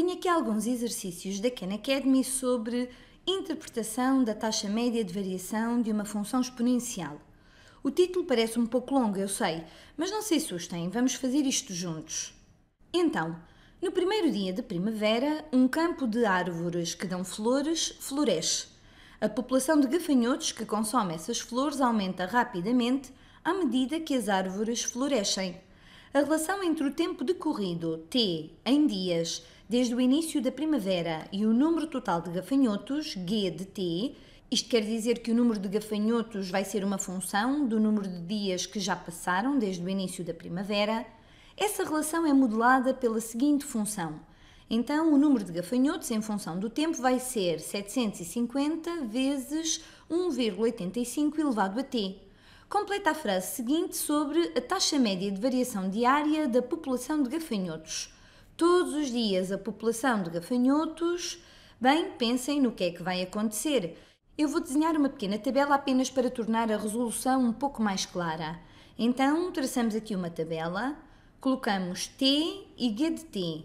tenho aqui alguns exercícios da Khan Academy sobre interpretação da taxa média de variação de uma função exponencial. O título parece um pouco longo, eu sei, mas não se assustem, vamos fazer isto juntos. Então, no primeiro dia de primavera, um campo de árvores que dão flores floresce. A população de gafanhotos que consome essas flores aumenta rapidamente à medida que as árvores florescem a relação entre o tempo decorrido, T, em dias, desde o início da primavera e o número total de gafanhotos, G de T, isto quer dizer que o número de gafanhotos vai ser uma função do número de dias que já passaram desde o início da primavera. Essa relação é modelada pela seguinte função. Então, o número de gafanhotos em função do tempo vai ser 750 vezes 1,85 elevado a t, Completa a frase seguinte sobre a taxa média de variação diária da população de gafanhotos. Todos os dias a população de gafanhotos. Bem, pensem no que é que vai acontecer. Eu vou desenhar uma pequena tabela apenas para tornar a resolução um pouco mais clara. Então, traçamos aqui uma tabela, colocamos T e G de T,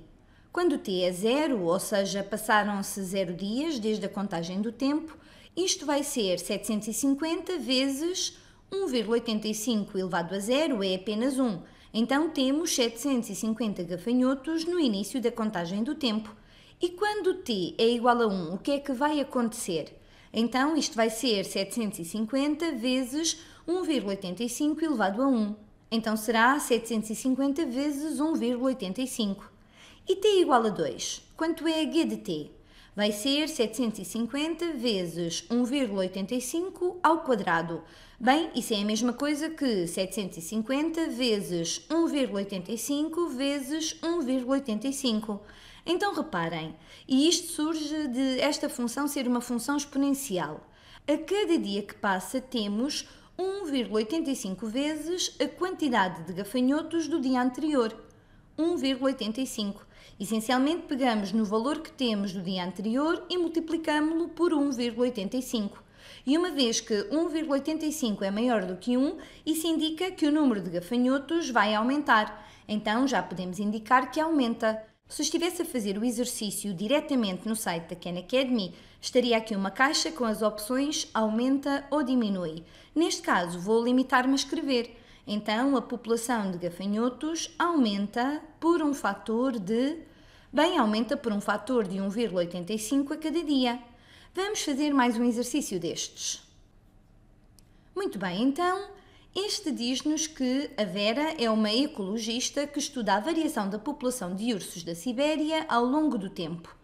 quando t é zero, ou seja, passaram-se zero dias desde a contagem do tempo, isto vai ser 750 vezes 1,85 elevado a zero é apenas 1, então temos 750 gafanhotos no início da contagem do tempo. E quando t é igual a 1, o que é que vai acontecer? Então isto vai ser 750 vezes 1,85 elevado a 1. Então será 750 vezes 1,85. E t é igual a 2. Quanto é g de t? vai ser 750 vezes 1,85 ao quadrado. Bem, isso é a mesma coisa que 750 vezes 1,85 vezes 1,85. Então reparem, e isto surge de esta função ser uma função exponencial. A cada dia que passa temos 1,85 vezes a quantidade de gafanhotos do dia anterior. 1,85. Essencialmente, pegamos no valor que temos do dia anterior e multiplicamos-lo por 1,85. E uma vez que 1,85 é maior do que 1, isso indica que o número de gafanhotos vai aumentar. Então já podemos indicar que aumenta. Se estivesse a fazer o exercício diretamente no site da Khan Academy, estaria aqui uma caixa com as opções aumenta ou diminui. Neste caso, vou limitar-me a escrever então, a população de gafanhotos aumenta por um fator de. Bem, aumenta por um fator de 1,85 a cada dia. Vamos fazer mais um exercício destes. Muito bem, então, este diz-nos que a Vera é uma ecologista que estuda a variação da população de ursos da Sibéria ao longo do tempo.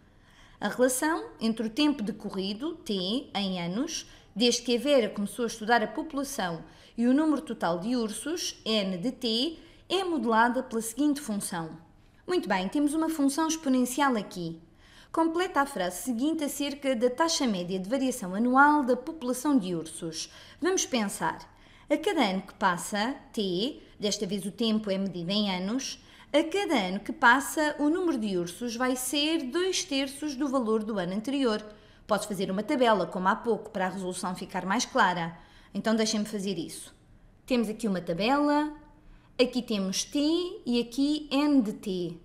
A relação entre o tempo decorrido, T, em anos, Desde que a Vera começou a estudar a população e o número total de ursos, n de t, é modelada pela seguinte função. Muito bem, temos uma função exponencial aqui. Completa a frase seguinte acerca da taxa média de variação anual da população de ursos. Vamos pensar. A cada ano que passa, t, desta vez o tempo é medido em anos, a cada ano que passa, o número de ursos vai ser 2 terços do valor do ano anterior. Posso fazer uma tabela, como há pouco, para a resolução ficar mais clara. Então deixem-me fazer isso. Temos aqui uma tabela, aqui temos t e aqui n de t.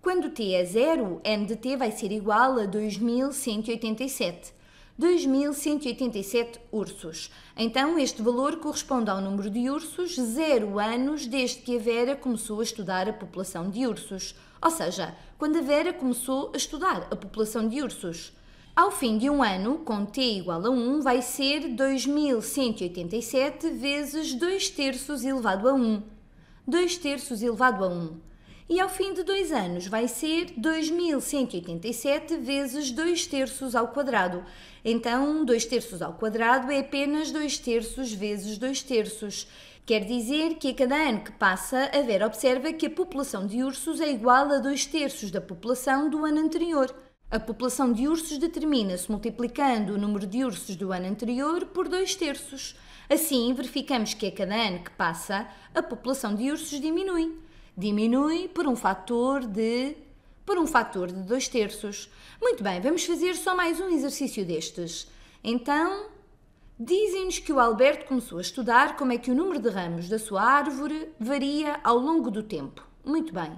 Quando t é zero, n de t vai ser igual a 2187. 2187 ursos. Então, este valor corresponde ao número de ursos zero anos desde que a Vera começou a estudar a população de ursos. Ou seja, quando a Vera começou a estudar a população de ursos. Ao fim de um ano, com t igual a 1, vai ser 2187 vezes 2 terços elevado a 1. 2 terços elevado a 1. E ao fim de dois anos vai ser 2187 vezes 2 terços ao quadrado. Então, 2 terços ao quadrado é apenas 2 terços vezes 2 terços. Quer dizer que a cada ano que passa, a Vera observa que a população de ursos é igual a 2 terços da população do ano anterior. A população de ursos determina-se multiplicando o número de ursos do ano anterior por dois terços. Assim, verificamos que a cada ano que passa, a população de ursos diminui. Diminui por um fator de por um fator de dois terços. Muito bem, vamos fazer só mais um exercício destes. Então, dizem-nos que o Alberto começou a estudar como é que o número de ramos da sua árvore varia ao longo do tempo. Muito bem.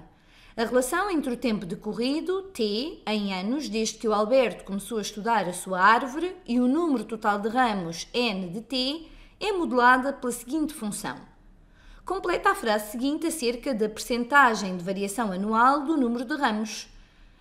A relação entre o tempo decorrido, T, em anos, desde que o Alberto começou a estudar a sua árvore, e o número total de ramos, N de T, é modelada pela seguinte função. Completa a frase seguinte acerca da percentagem de variação anual do número de ramos.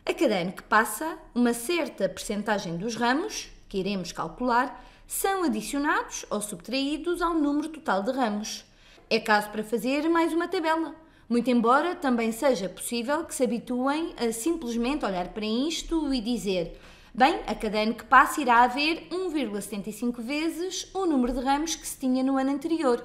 A cada ano que passa, uma certa percentagem dos ramos, que iremos calcular, são adicionados ou subtraídos ao número total de ramos. É caso para fazer mais uma tabela. Muito embora também seja possível que se habituem a simplesmente olhar para isto e dizer: bem, a cada ano que passa irá haver 1,75 vezes o número de ramos que se tinha no ano anterior.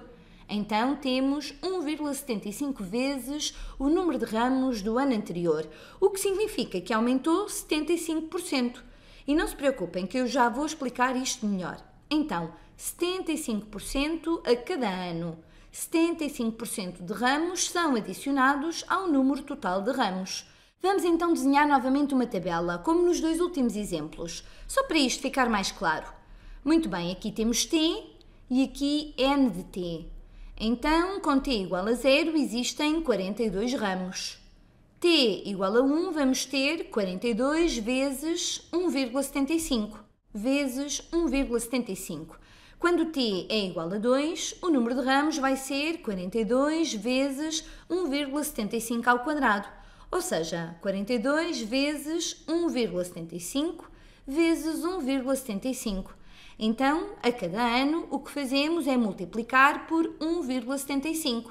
Então temos 1,75 vezes o número de ramos do ano anterior, o que significa que aumentou 75%. E não se preocupem que eu já vou explicar isto melhor. Então, 75% a cada ano. 75% de ramos são adicionados ao número total de ramos. Vamos então desenhar novamente uma tabela, como nos dois últimos exemplos, só para isto ficar mais claro. Muito bem, aqui temos t e aqui n de t. Então, com t igual a zero existem 42 ramos. t igual a 1, vamos ter 42 vezes 1,75 vezes 1,75. Quando t é igual a 2, o número de ramos vai ser 42 vezes 1,75 ao quadrado, ou seja, 42 vezes 1,75 vezes 1,75. Então, a cada ano, o que fazemos é multiplicar por 1,75.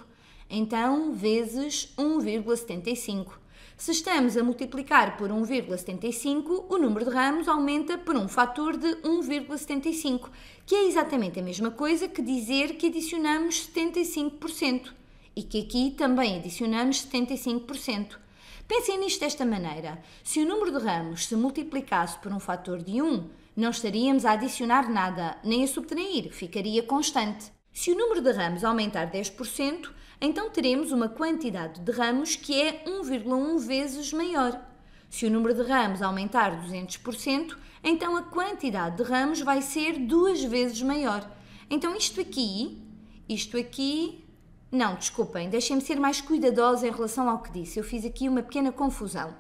Então, vezes 1,75. Se estamos a multiplicar por 1,75, o número de ramos aumenta por um fator de 1,75, que é exatamente a mesma coisa que dizer que adicionamos 75% e que aqui também adicionamos 75%. Pensem nisto desta maneira: se o número de ramos se multiplicasse por um fator de 1, não estaríamos a adicionar nada, nem a subtrair, ficaria constante. Se o número de ramos aumentar 10%, então teremos uma quantidade de ramos que é 1,1 vezes maior. Se o número de ramos aumentar 200%, então a quantidade de ramos vai ser duas vezes maior. Então isto aqui, isto aqui, não, desculpem, deixem-me ser mais cuidadosa em relação ao que disse. Eu fiz aqui uma pequena confusão.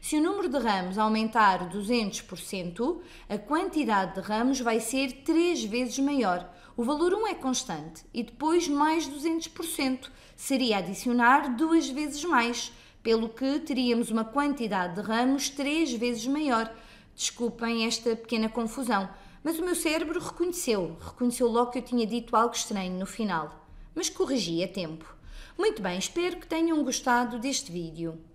Se o número de ramos aumentar 200%, a quantidade de ramos vai ser 3 vezes maior. O valor 1 é constante e depois mais 200%, seria adicionar duas vezes mais, pelo que teríamos uma quantidade de ramos 3 vezes maior. Desculpem esta pequena confusão, mas o meu cérebro reconheceu, reconheceu logo que eu tinha dito algo estranho no final, mas corrigi a tempo. Muito bem, espero que tenham gostado deste vídeo.